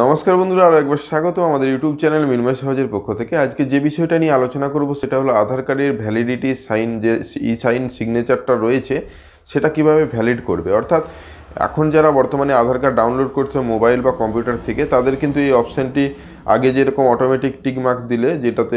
নমস্কার বন্ধুরা আরও একবার স্বাগত আমাদের ইউটিউব চ্যানেল মিনময় সহজের পক্ষ থেকে আজকে যে বিষয়টা নিয়ে আলোচনা করব সেটা হলো আধার কার্ডের ভ্যালিডিটি সাইন যে ই সাইন সিগনেচারটা রয়েছে সেটা কিভাবে ভ্যালিড করবে অর্থাৎ এখন যারা বর্তমানে আধার কার্ড ডাউনলোড করছে মোবাইল বা কম্পিউটার থেকে তাদের কিন্তু এই অপশানটি আগে যেরকম অটোমেটিক টিকমার্ক দিলে যেটাতে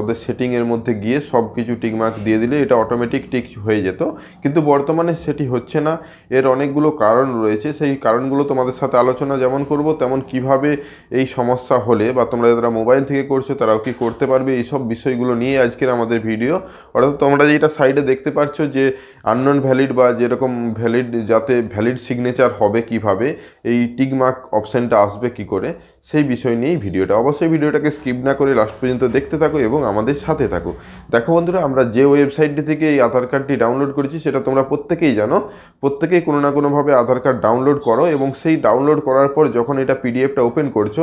ওদের সেটিংয়ের মধ্যে গিয়ে সব কিছু টিকমার্ক দিয়ে দিলে এটা অটোমেটিক টিক হয়ে যেত কিন্তু বর্তমানে সেটি হচ্ছে না এর অনেকগুলো কারণ রয়েছে সেই কারণগুলো তোমাদের সাথে আলোচনা যেমন করব তেমন কিভাবে এই সমস্যা হলে বা তোমরা যারা মোবাইল থেকে করছো তারাও কি করতে পারবে এইসব বিষয়গুলো নিয়ে আজকের আমাদের ভিডিও অর্থাৎ তোমরা যেটা সাইডে দেখতে পাচ্ছ যে আননন ভ্যালিড বা যেরকম ভ্যালিড যাতে ভ্যালিড সিগনেচার হবে কিভাবে এই টিকমার্ক অপশানটা আসবে কি করে সেই বিষয় নিয়েই ভিডিও ভিডিওটা অবশ্যই ভিডিওটাকে স্কিপ না করে লাস্ট পর্যন্ত দেখতে থাকো এবং আমাদের সাথে থাকো দেখো বন্ধুরা আমরা যে ওয়েবসাইটটি থেকে এই আধার কার্ডটি ডাউনলোড করেছি সেটা তোমরা প্রত্যেকেই জানো প্রত্যেকেই কোনো না কোনোভাবে আধার কার্ড ডাউনলোড করো এবং সেই ডাউনলোড করার পর যখন এটা পিডিএফটা ওপেন করছো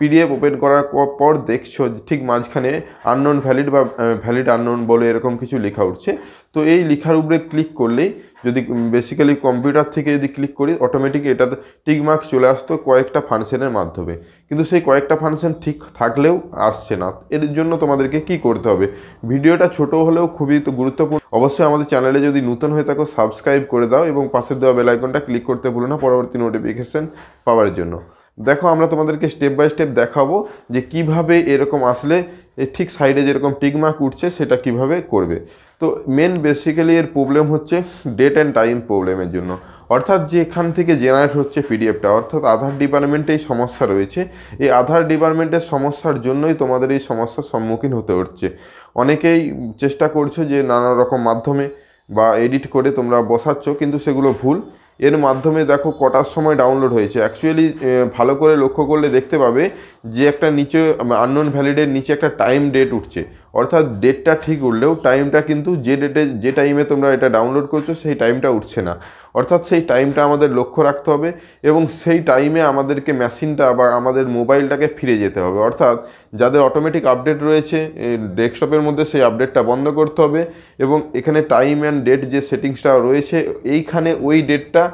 পিডিএফ ওপেন করার পর দেখছো ঠিক মাঝখানে আননোন ভ্যালিড বা ভ্যালিড আননোন বলে এরকম কিছু লেখা উঠছে তো এই লেখার উপরে ক্লিক করলেই যদি বেসিক্যালি কম্পিউটার থেকে যদি ক্লিক করি অটোমেটিক এটা টিকমার্ক চলে আসতো কয়েকটা ফাংশনের মাধ্যমে কিন্তু সেই কয়েকটা ফাংশন ঠিক থাকলেও আসছে না এর জন্য তোমাদেরকে কি করতে হবে ভিডিওটা ছোট হলেও খুবই গুরুত্বপূর্ণ অবশ্যই আমাদের চ্যানেলে যদি নতুন হয়ে থাকো সাবস্ক্রাইব করে দাও এবং পাশে দেওয়া বেলাইকনটা ক্লিক করতে ভুলো না পরবর্তী নোটিফিকেশান পাওয়ার জন্য দেখো আমরা তোমাদেরকে স্টেপ বাই স্টেপ দেখাবো যে কিভাবে এরকম আসলে ঠিক সাইডে যেরকম টিকমার্ক উঠছে সেটা কিভাবে করবে তো মেন বেসিক্যালি এর প্রবলেম হচ্ছে ডেট অ্যান্ড টাইম প্রবলেমের জন্য অর্থাৎ যে এখান থেকে জেনারেট হচ্ছে পিডিএফটা অর্থাৎ আধার ডিপার্টমেন্টে এই সমস্যা রয়েছে এই আধার ডিপার্টমেন্টের সমস্যার জন্যই তোমাদের এই সমস্যার সম্মুখীন হতে হচ্ছে অনেকেই চেষ্টা করছো যে নানা রকম মাধ্যমে বা এডিট করে তোমরা বসাচ্ছ কিন্তু সেগুলো ভুল এর মাধ্যমে দেখো কটার সময় ডাউনলোড হয়েছে অ্যাকচুয়ালি ভালো করে লক্ষ্য করলে দেখতে পাবে যে একটা নিচে আননোন ভ্যালিডের নিচে একটা টাইম ডেট উঠছে অর্থাৎ ডেটটা ঠিক উঠলেও টাইমটা কিন্তু যে ডেটে যে টাইমে তোমরা এটা ডাউনলোড করছো সেই টাইমটা উঠছে না অর্থাৎ সেই টাইমটা আমাদের লক্ষ্য রাখতে হবে এবং সেই টাইমে আমাদেরকে মেশিনটা বা আমাদের মোবাইলটাকে ফিরে যেতে হবে অর্থাৎ যাদের অটোমেটিক আপডেট রয়েছে ডেস্কটপের মধ্যে সেই আপডেটটা বন্ধ করতে হবে এবং এখানে টাইম অ্যান্ড ডেট যে সেটিংসটা রয়েছে এইখানে ওই ডেটটা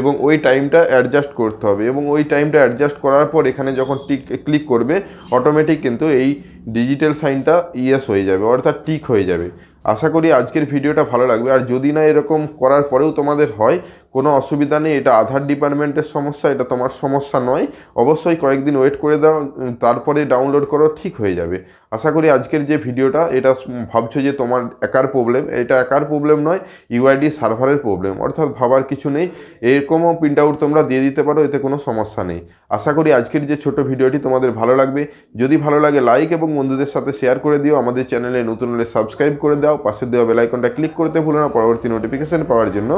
এবং ওই টাইমটা অ্যাডজাস্ট করতে হবে এবং ওই টাইমটা অ্যাডজাস্ট করার পর এখানে যখন টিক ক্লিক করবে অটোমেটিক কিন্তু এই ডিজিটাল সাইনটা ইয়েস হয়ে যাবে অর্থাৎ টিক হয়ে যাবে আশা করি আজকের ভিডিওটা ভালো লাগবে আর যদি না এরকম করার পরেও তোমাদের হয় কোনো অসুবিধা নেই এটা আধার ডিপার্টমেন্টের সমস্যা এটা তোমার সমস্যা নয় অবশ্যই কয়েকদিন ওয়েট করে দাও তারপরে ডাউনলোড করো ঠিক হয়ে যাবে আশা করি আজকের যে ভিডিওটা এটা ভাবছো যে তোমার একার প্রবলেম এটা একার প্রবলেম নয় ইউআইডি সার্ভারের প্রবলেম অর্থাৎ ভাবার কিছু নেই এরকমও প্রিন্ট আউট তোমরা দিয়ে দিতে পারো এতে কোনো সমস্যা নেই আশা করি আজকের যে ছোট ভিডিওটি তোমাদের ভালো লাগবে যদি ভালো লাগে লাইক এবং বন্ধুদের সাথে শেয়ার করে দিও আমাদের চ্যানেলে নতুন হলে সাবস্ক্রাইব করে দাও পাশে দেওয়া বেলাইকনটা ক্লিক করতে ভুলো না পরবর্তী নোটিফিকেশান পাওয়ার জন্য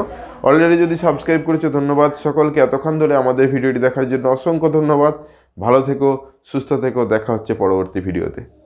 অলরেডি যদি সাবস্ক্রাইব করেছো ধন্যবাদ সকলকে এতক্ষণ ধরে আমাদের ভিডিওটি দেখার জন্য অসংখ্য ধন্যবাদ ভালো থেকো সুস্থ থেকো দেখা হচ্ছে পরবর্তী ভিডিওতে